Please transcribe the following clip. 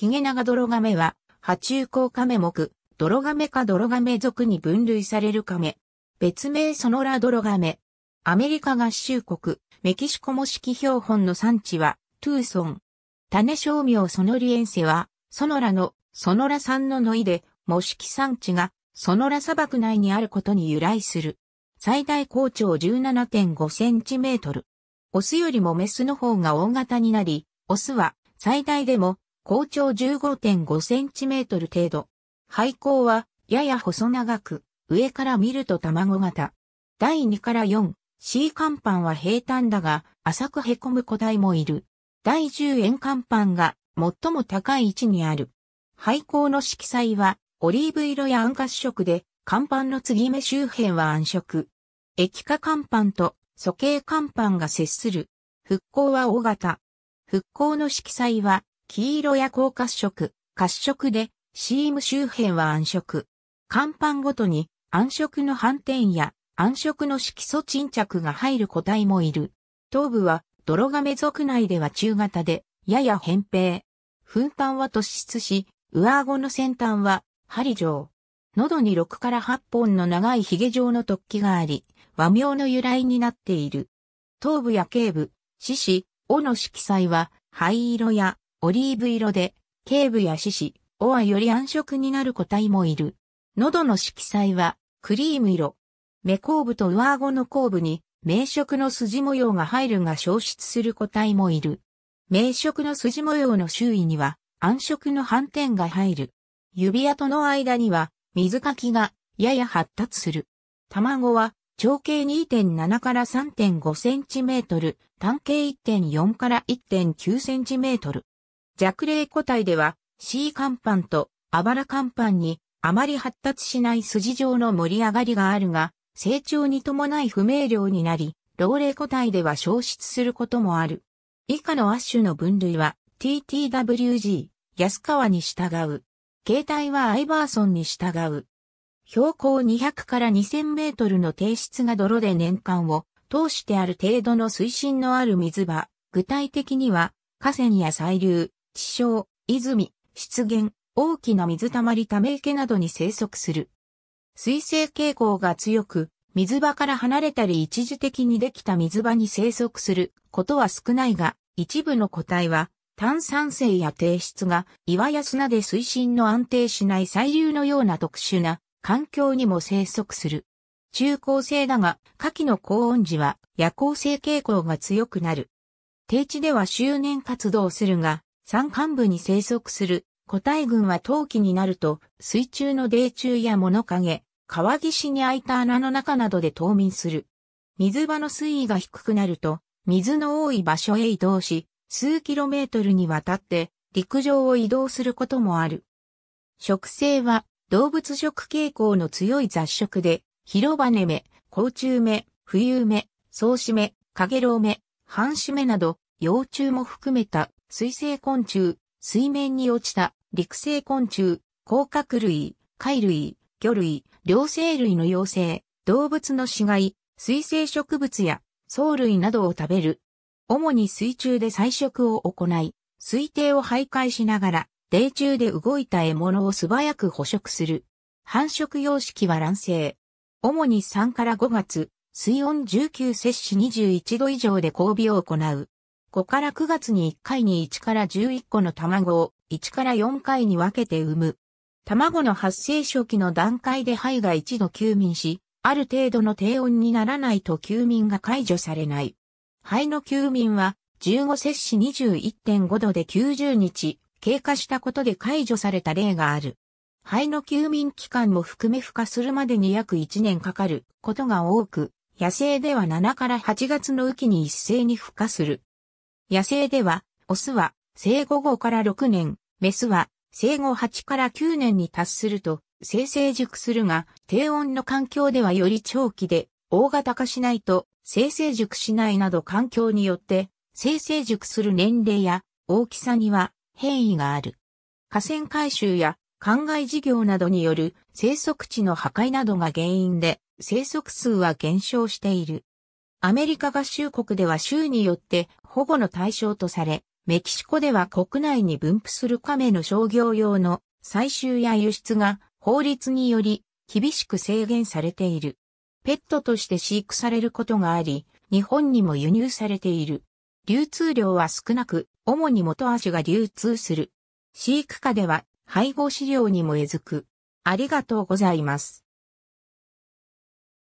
ヒゲナガドロガメは、波中甲カメ目、ドロガメかドロガメ属に分類されるカメ。別名ソノラドロガメ。アメリカ合衆国、メキシコ模式標本の産地は、トゥーソン。種商名ソノリエンセは、ソノラの、ソノラ産のノイで、模式産地が、ソノラ砂漠内にあることに由来する。最大高長17.5センチメートル。オスよりもメスの方が大型になり、オスは最大でも高長 15.5cm 程度。廃校は、やや細長く、上から見ると卵型。第2から4、C 看板は平坦だが、浅く凹む個体もいる。第10円看板が、最も高い位置にある。廃校の色彩は、オリーブ色や暗褐色で、看板の継ぎ目周辺は暗色。液化看板と素形看板が接する。復興は大型。復興の色彩は、黄色や高褐色、褐色で、シーム周辺は暗色。乾板ごとに暗色の斑点や暗色の色素沈着が入る個体もいる。頭部は泥亀属内では中型で、やや扁平。粉端は突出し、上顎の先端は針状。喉に6から8本の長い髭状の突起があり、和名の由来になっている。頭部や頸部、四肢、尾の色彩は灰色やオリーブ色で、頸部や四肢、尾はより暗色になる個体もいる。喉の色彩は、クリーム色。目後部と上顎の後部に、明色の筋模様が入るが消失する個体もいる。明色の筋模様の周囲には、暗色の斑点が入る。指跡の間には、水かきが、やや発達する。卵は、長径2.7から3.5センチメートル、単径1.4から1.9センチメートル。弱冷個体では、C 乾板とあばら乾板にあまり発達しない筋状の盛り上がりがあるが、成長に伴い不明瞭になり、老齢個体では消失することもある。以下のアッシュの分類は TTWG、安川に従う。形態はアイバーソンに従う。標高200から2000メートルの低質が泥で年間を通してある程度の水深のある水場、具体的には河川や細流、地小、泉、湿原、大きな水たまりため池などに生息する。水性傾向が強く、水場から離れたり一時的にできた水場に生息することは少ないが、一部の個体は炭酸性や低質が岩や砂で水深の安定しない細流のような特殊な環境にも生息する。中高生だが、下記の高温時は夜行性傾向が強くなる。低地では周年活動するが、山間部に生息する個体群は冬季になると水中の泥中や物陰、川岸に開いた穴の中などで冬眠する。水場の水位が低くなると水の多い場所へ移動し、数キロメートルにわたって陸上を移動することもある。植生は動物食傾向の強い雑食で、広羽目、甲虫目、冬目、草子目、かげ目、半子目など、幼虫も含めた水生昆虫、水面に落ちた陸生昆虫、甲殻類、貝類、魚類、両生類の幼生、動物の死骸、水生植物や藻類などを食べる。主に水中で採食を行い、水底を徘徊しながら、泥中で動いた獲物を素早く捕食する。繁殖様式は卵生。主に3から5月、水温19摂氏21度以上で交尾を行う。5から9月に1回に1から11個の卵を1から4回に分けて産む。卵の発生初期の段階で肺が一度休眠し、ある程度の低温にならないと休眠が解除されない。肺の休眠は15摂氏21.5度で90日経過したことで解除された例がある。肺の休眠期間も含め孵化するまでに約1年かかることが多く、野生では7から8月の雨季に一斉に孵化する。野生では、オスは生後5から6年、メスは生後8から9年に達すると生成熟するが、低温の環境ではより長期で、大型化しないと生成熟しないなど環境によって、生成熟する年齢や大きさには変異がある。河川改修や灌漑事業などによる生息地の破壊などが原因で生息数は減少している。アメリカ合衆国では州によって保護の対象とされ、メキシコでは国内に分布する亀の商業用の採集や輸出が法律により厳しく制限されている。ペットとして飼育されることがあり、日本にも輸入されている。流通量は少なく、主に元足が流通する。飼育下では配合飼料にもえずく。ありがとうございます。